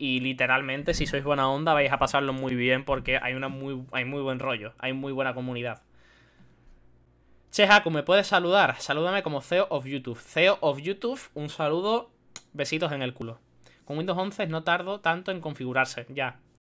y literalmente, si sois buena onda, vais a pasarlo muy bien porque hay, una muy, hay muy buen rollo, hay muy buena comunidad. Che, Haku, ¿me puedes saludar? Salúdame como CEO of YouTube. CEO of YouTube, un saludo, besitos en el culo. Con Windows 11 no tardo tanto en configurarse, ya.